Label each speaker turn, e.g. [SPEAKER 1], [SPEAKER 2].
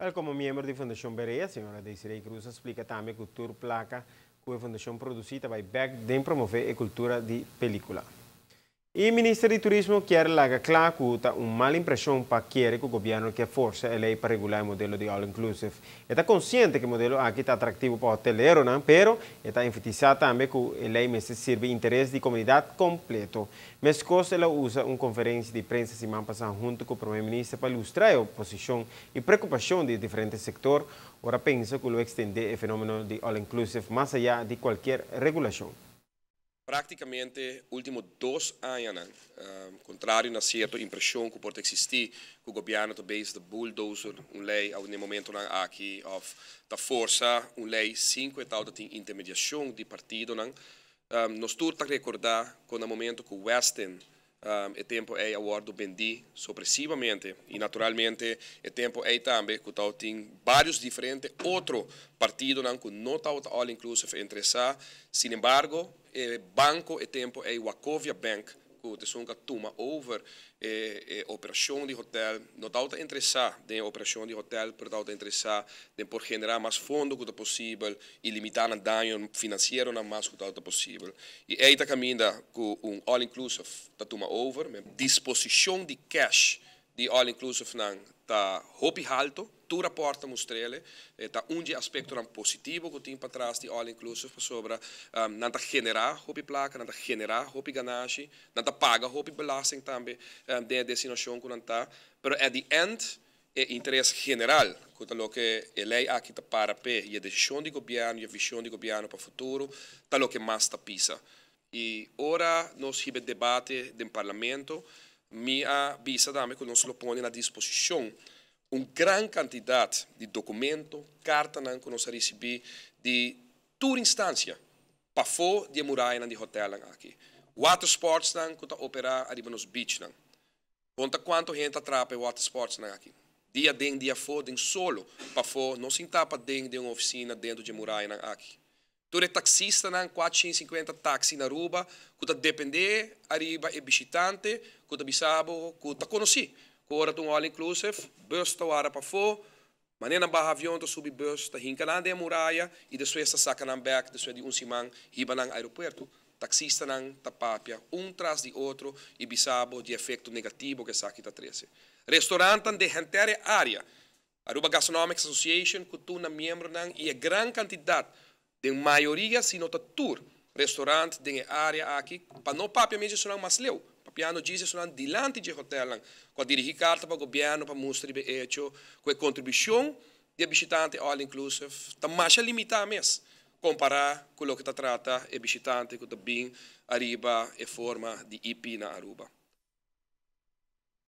[SPEAKER 1] Al como da Fundação Bereia, Berea, senhora Desiree Cruz explica también cultura placa que produzida vai back, de promover a cultura de película. E o Ministro de Turismo quer largar claro que uma mal impressão para querer que o governo que força a lei para regular o modelo de all inclusive. Está consciente que o modelo aqui está atrativo para o hoteleiro, não? pero está enfatizado também que a lei serve interesse de comunidade completo. Mas ela usa uma conferência de prensa semana passada junto com o primeiro-ministro para ilustrar a posição e preocupação de diferentes sectores. Agora pensa que o estender o fenômeno de all inclusive mais allá de qualquer regulação
[SPEAKER 2] praticamente últimos dois anos, uh, ehm, contrário a certa impressão que pode existir, que o governo base do bulldozer, um lei, ao momento aqui, of, da força, um lei cinco e tal, da intermediação de partido, não? Um, nós temos que recordar que no momento que o Westin um, tempo é agora do bendi supressivamente e naturalmente o tempo é também que tal tem vários diferentes outro partido não que não tal all inclusive sa, sin embargo, o eh, banco o tempo é o wakovia Bank que de zonga tuma over é, eh, operação de hotel. Não está interessado em operação de hotel, mas está interessado em por generar mais fundo que possível e limitar o dano financeiro na mais que possível. E aí está caminhando com um all-inclusive da toma over, disposição de cash de all-inclusive tá hopi alto, tu rapporta mostrele, tá um de aspecto ram positivo que tem para trás de all inclusive sobre um, nanta generar hopi placa, nanta generar hopi ganache, nanta paga hopi belasting também ehm, um, de destinação que nanta, pero at the end é interesse que é o que a lei aqui tá para pé e a decisão de governo e a visão de governo para o futuro, tá lo que mais tá pisa. E ora nós tive debate no parlamento, mia visa dame que nós se lo pone a disposizione un gran quantità di documenti, carta che non si riceve di tutte istanze, per de di muraglia de hotel qui. Watersports está operando ali nos Beach. Conta quanto gente atrapa watersports aqui. Dia dentro, dia fora, dentro solo, para fora, não se entapa dentro de uma oficina, dentro de muralha aqui. Torej, quatro nam 450 taksi na ruba, cota depende arriba e visitante, cota bisabo, cota conoci. Kora tung all inclusive, bosta o wara pa fo, na barra avião ta subi bosta ta na de muralha e de suesta saca nan back, depois de um simang hiba nan aeroporto. Taxista nan tapapia, um tras de outro e bisabo de efeito negativo que saque ta 13. Restaurante de gente área. Aruba Gastronomics Association, kutuna membro nan e grande quantidade de maioria, se de tour, restaurante, de área aqui, para não propriamente sonar mais leu, papiano diz isso dilante de hotel, com a dirigir carta para o governo, para mostrar o hecho, com a contribuição de visitante all inclusive, está mais limitada mesmo, comparar com o que está trata o visitante que está bem arriba e forma de IP na Aruba.